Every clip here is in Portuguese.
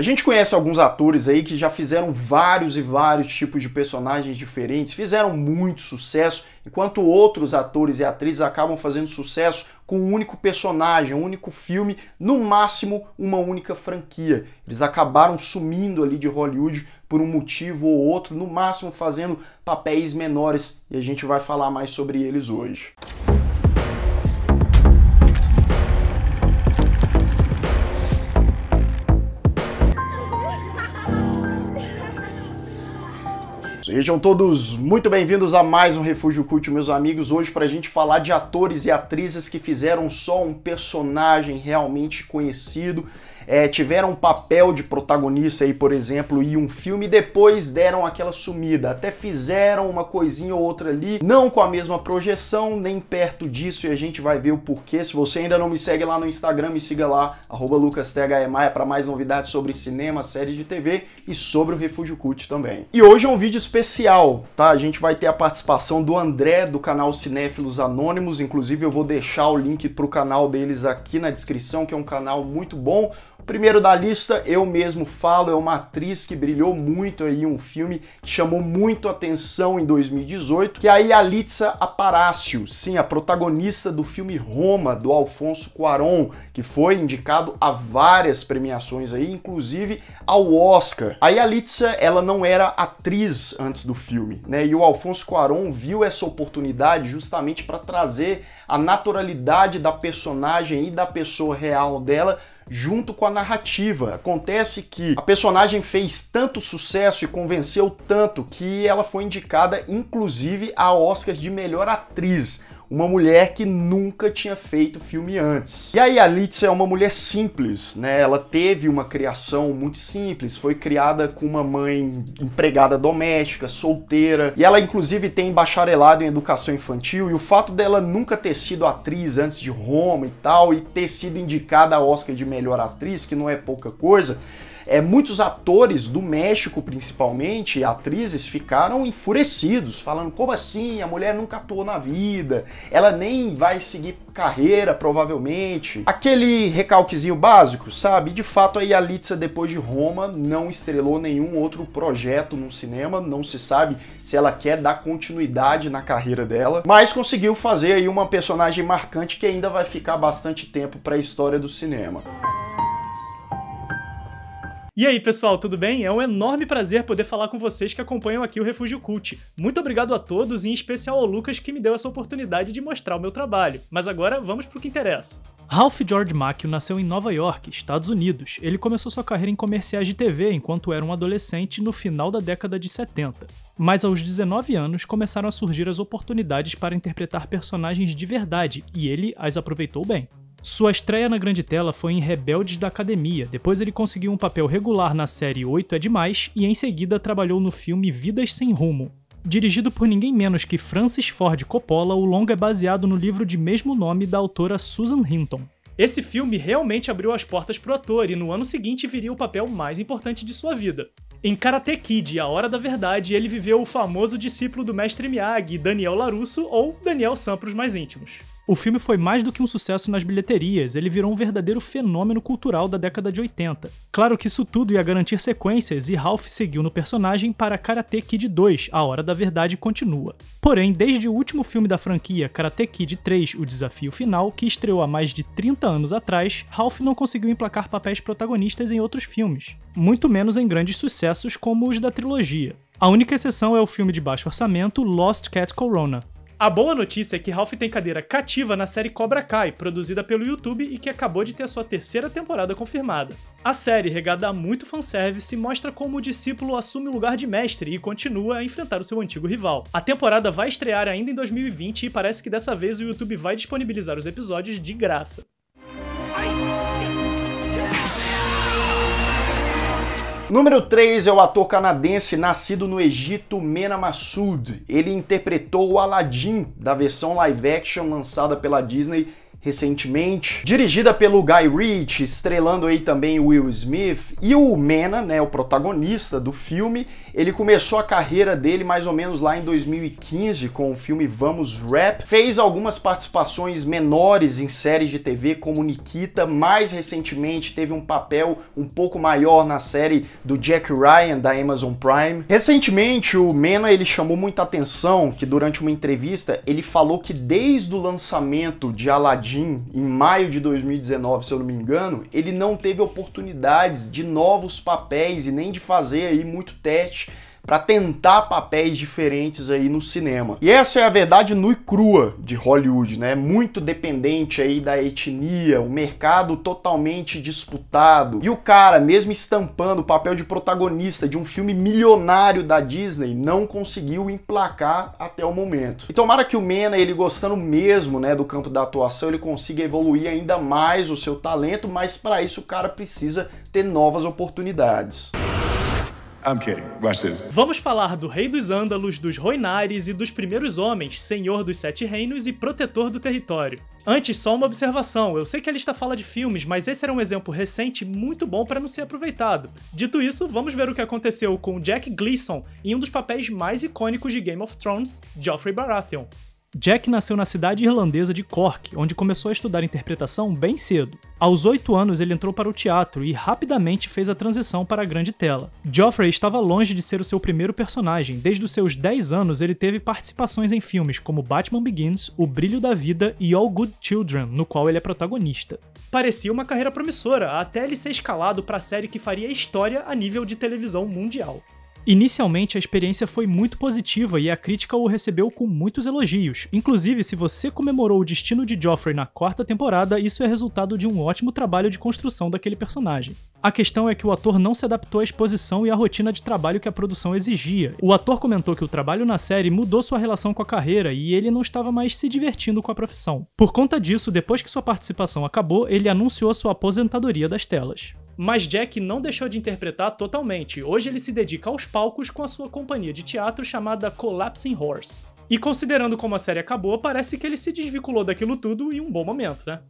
A gente conhece alguns atores aí que já fizeram vários e vários tipos de personagens diferentes, fizeram muito sucesso, enquanto outros atores e atrizes acabam fazendo sucesso com um único personagem, um único filme, no máximo uma única franquia. Eles acabaram sumindo ali de Hollywood por um motivo ou outro, no máximo fazendo papéis menores, e a gente vai falar mais sobre eles hoje. Sejam todos muito bem-vindos a mais um Refúgio Cult, meus amigos. Hoje, para a gente falar de atores e atrizes que fizeram só um personagem realmente conhecido é, tiveram um papel de protagonista aí, por exemplo, em um filme e depois deram aquela sumida, até fizeram uma coisinha ou outra ali, não com a mesma projeção, nem perto disso, e a gente vai ver o porquê. Se você ainda não me segue lá no Instagram, me siga lá, LucasTHEMAIA, é para mais novidades sobre cinema, séries de TV e sobre o Refúgio Cult também. E hoje é um vídeo especial, tá? A gente vai ter a participação do André, do canal Cinéfilos Anônimos, inclusive eu vou deixar o link pro canal deles aqui na descrição, que é um canal muito bom, Primeiro da lista, eu mesmo falo, é uma atriz que brilhou muito aí, um filme que chamou muito atenção em 2018, que é a Yalitza Aparácio, sim, a protagonista do filme Roma, do Alfonso Cuarón, que foi indicado a várias premiações aí, inclusive ao Oscar. A Yalitza, ela não era atriz antes do filme, né? E o Alfonso Cuarón viu essa oportunidade justamente para trazer a naturalidade da personagem e da pessoa real dela junto com a narrativa. Acontece que a personagem fez tanto sucesso e convenceu tanto que ela foi indicada, inclusive, a Oscar de melhor atriz uma mulher que nunca tinha feito filme antes. E aí a Litz é uma mulher simples, né? Ela teve uma criação muito simples, foi criada com uma mãe empregada doméstica, solteira, e ela inclusive tem bacharelado em educação infantil, e o fato dela nunca ter sido atriz antes de Roma e tal, e ter sido indicada a Oscar de melhor atriz, que não é pouca coisa, é, muitos atores do México, principalmente, atrizes, ficaram enfurecidos, falando: como assim? A mulher nunca atuou na vida, ela nem vai seguir carreira, provavelmente. Aquele recalquezinho básico, sabe? De fato, aí a Litsa, depois de Roma, não estrelou nenhum outro projeto no cinema, não se sabe se ela quer dar continuidade na carreira dela, mas conseguiu fazer aí uma personagem marcante que ainda vai ficar bastante tempo para a história do cinema. E aí, pessoal, tudo bem? É um enorme prazer poder falar com vocês que acompanham aqui o Refúgio Cult. Muito obrigado a todos e em especial ao Lucas que me deu essa oportunidade de mostrar o meu trabalho. Mas agora vamos pro que interessa. Ralph George Macchio nasceu em Nova York, Estados Unidos. Ele começou sua carreira em comerciais de TV enquanto era um adolescente no final da década de 70. Mas aos 19 anos começaram a surgir as oportunidades para interpretar personagens de verdade e ele as aproveitou bem. Sua estreia na grande tela foi em Rebeldes da Academia, depois ele conseguiu um papel regular na série 8 é Demais e em seguida trabalhou no filme Vidas Sem Rumo. Dirigido por ninguém menos que Francis Ford Coppola, o longa é baseado no livro de mesmo nome da autora Susan Hinton. Esse filme realmente abriu as portas para o ator e no ano seguinte viria o papel mais importante de sua vida. Em Karate Kid, A Hora da Verdade, ele viveu o famoso discípulo do mestre Miyagi, Daniel Larusso ou Daniel Sam para os mais íntimos. O filme foi mais do que um sucesso nas bilheterias, ele virou um verdadeiro fenômeno cultural da década de 80. Claro que isso tudo ia garantir sequências e Ralph seguiu no personagem para Karate Kid 2, A Hora da Verdade Continua. Porém, desde o último filme da franquia, Karate Kid 3, O Desafio Final, que estreou há mais de 30 anos atrás, Ralph não conseguiu emplacar papéis protagonistas em outros filmes, muito menos em grandes sucessos como os da trilogia. A única exceção é o filme de baixo orçamento Lost Cat Corona, a boa notícia é que Ralph tem cadeira cativa na série Cobra Kai, produzida pelo YouTube e que acabou de ter sua terceira temporada confirmada. A série, regada a muito fanservice, mostra como o discípulo assume o lugar de mestre e continua a enfrentar o seu antigo rival. A temporada vai estrear ainda em 2020 e parece que dessa vez o YouTube vai disponibilizar os episódios de graça. Número 3 é o ator canadense nascido no Egito, Mena Massoud. Ele interpretou o Aladdin da versão live action lançada pela Disney recentemente, dirigida pelo Guy Ritchie, estrelando aí também Will Smith, e o Mena, né, o protagonista do filme, ele começou a carreira dele mais ou menos lá em 2015 com o filme Vamos Rap, fez algumas participações menores em séries de TV como Nikita, mais recentemente teve um papel um pouco maior na série do Jack Ryan da Amazon Prime. Recentemente, o Mena ele chamou muita atenção que durante uma entrevista ele falou que desde o lançamento de Aladdin Jardim, em maio de 2019, se eu não me engano, ele não teve oportunidades de novos papéis e nem de fazer aí muito teste para tentar papéis diferentes aí no cinema. E essa é a verdade nua e crua de Hollywood, né? Muito dependente aí da etnia, um mercado totalmente disputado. E o cara, mesmo estampando o papel de protagonista de um filme milionário da Disney, não conseguiu emplacar até o momento. E tomara que o Mena, ele gostando mesmo, né, do campo da atuação, ele consiga evoluir ainda mais o seu talento, mas para isso o cara precisa ter novas oportunidades. I'm kidding. Watch this. Vamos falar do rei dos Ândalos, dos Roinares e dos primeiros homens, senhor dos sete reinos e protetor do território. Antes, só uma observação. Eu sei que a lista fala de filmes, mas esse era um exemplo recente muito bom para não ser aproveitado. Dito isso, vamos ver o que aconteceu com Jack Gleason em um dos papéis mais icônicos de Game of Thrones, Joffrey Baratheon. Jack nasceu na cidade irlandesa de Cork, onde começou a estudar interpretação bem cedo. Aos oito anos, ele entrou para o teatro e rapidamente fez a transição para a grande tela. Geoffrey estava longe de ser o seu primeiro personagem. Desde os seus 10 anos, ele teve participações em filmes como Batman Begins, O Brilho da Vida e All Good Children, no qual ele é protagonista. Parecia uma carreira promissora, até ele ser escalado para a série que faria história a nível de televisão mundial. Inicialmente, a experiência foi muito positiva e a crítica o recebeu com muitos elogios. Inclusive, se você comemorou o destino de Joffrey na quarta temporada, isso é resultado de um ótimo trabalho de construção daquele personagem. A questão é que o ator não se adaptou à exposição e à rotina de trabalho que a produção exigia. O ator comentou que o trabalho na série mudou sua relação com a carreira e ele não estava mais se divertindo com a profissão. Por conta disso, depois que sua participação acabou, ele anunciou sua aposentadoria das telas. Mas Jack não deixou de interpretar totalmente. Hoje ele se dedica aos palcos com a sua companhia de teatro chamada Collapsing Horse. E considerando como a série acabou, parece que ele se desvinculou daquilo tudo em um bom momento, né?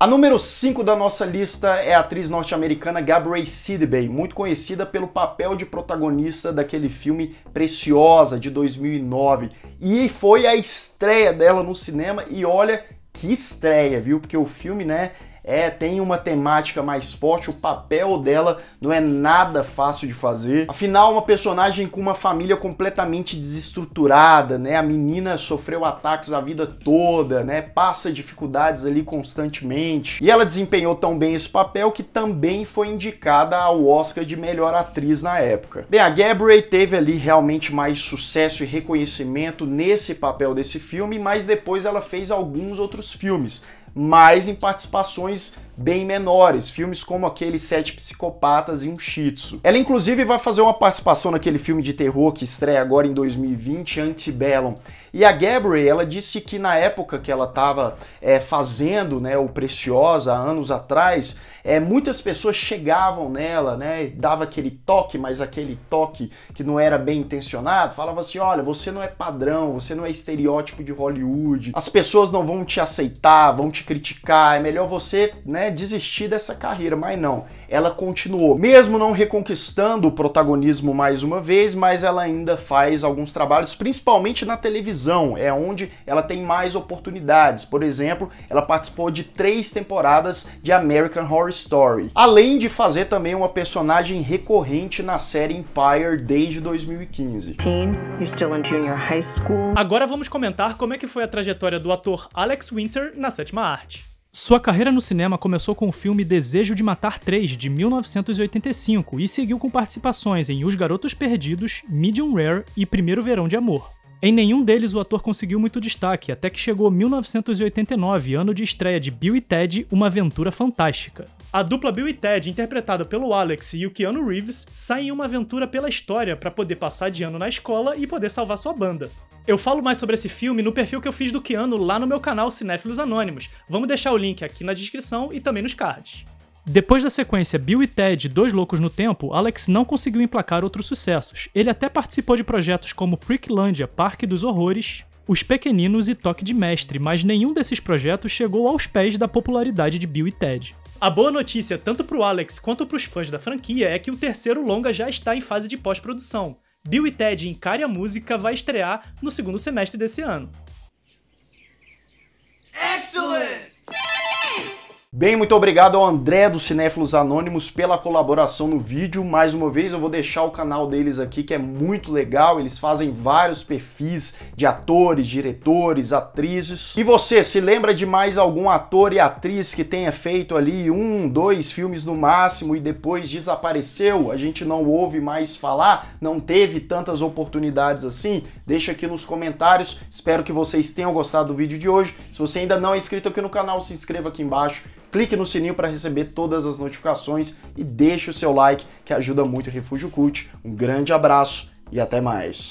A número 5 da nossa lista é a atriz norte-americana Gabrielle Sidney, muito conhecida pelo papel de protagonista daquele filme Preciosa de 2009. E foi a estreia dela no cinema e olha que estreia, viu? Porque o filme, né, é, tem uma temática mais forte, o papel dela não é nada fácil de fazer. Afinal, uma personagem com uma família completamente desestruturada, né? A menina sofreu ataques a vida toda, né? Passa dificuldades ali constantemente. E ela desempenhou tão bem esse papel que também foi indicada ao Oscar de melhor atriz na época. Bem, a Gabriel teve ali realmente mais sucesso e reconhecimento nesse papel desse filme, mas depois ela fez alguns outros filmes mas em participações bem menores, filmes como aqueles Sete Psicopatas e um Shih Tzu. Ela inclusive vai fazer uma participação naquele filme de terror que estreia agora em 2020, Antebellum. E a Gabriel, ela disse que na época que ela estava é, fazendo né, o Preciosa, anos atrás, é, muitas pessoas chegavam nela, né, dava aquele toque, mas aquele toque que não era bem intencionado, falava assim, olha, você não é padrão, você não é estereótipo de Hollywood, as pessoas não vão te aceitar, vão te criticar, é melhor você, né, desistir dessa carreira, mas não, ela continuou. Mesmo não reconquistando o protagonismo mais uma vez, mas ela ainda faz alguns trabalhos, principalmente na televisão, é onde ela tem mais oportunidades. Por exemplo, ela participou de três temporadas de American Horror Story, além de fazer também uma personagem recorrente na série Empire desde 2015. Agora vamos comentar como é que foi a trajetória do ator Alex Winter na sétima arte. Sua carreira no cinema começou com o filme Desejo de Matar 3, de 1985, e seguiu com participações em Os Garotos Perdidos, Medium Rare e Primeiro Verão de Amor. Em nenhum deles o ator conseguiu muito destaque, até que chegou 1989, ano de estreia de Bill e Ted, Uma Aventura Fantástica. A dupla Bill e Ted, interpretada pelo Alex e o Keanu Reeves, sai em uma aventura pela história para poder passar de ano na escola e poder salvar sua banda. Eu falo mais sobre esse filme no perfil que eu fiz do Keanu lá no meu canal Cinéfilos Anônimos. Vamos deixar o link aqui na descrição e também nos cards. Depois da sequência Bill e Ted Dois Loucos no Tempo, Alex não conseguiu emplacar outros sucessos. Ele até participou de projetos como Freaklandia, Parque dos Horrores, Os Pequeninos e Toque de Mestre, mas nenhum desses projetos chegou aos pés da popularidade de Bill e Ted. A boa notícia, tanto para o Alex quanto para os fãs da franquia, é que o terceiro longa já está em fase de pós-produção. Bill e Ted Encare a Música vai estrear no segundo semestre desse ano. Excellent! Bem, muito obrigado ao André do Cinéfilos Anônimos pela colaboração no vídeo. Mais uma vez, eu vou deixar o canal deles aqui, que é muito legal. Eles fazem vários perfis de atores, diretores, atrizes. E você, se lembra de mais algum ator e atriz que tenha feito ali um, dois filmes no máximo e depois desapareceu? A gente não ouve mais falar, não teve tantas oportunidades assim? Deixa aqui nos comentários. Espero que vocês tenham gostado do vídeo de hoje. Se você ainda não é inscrito aqui no canal, se inscreva aqui embaixo clique no sininho para receber todas as notificações e deixe o seu like que ajuda muito o Refúgio Cult. Um grande abraço e até mais.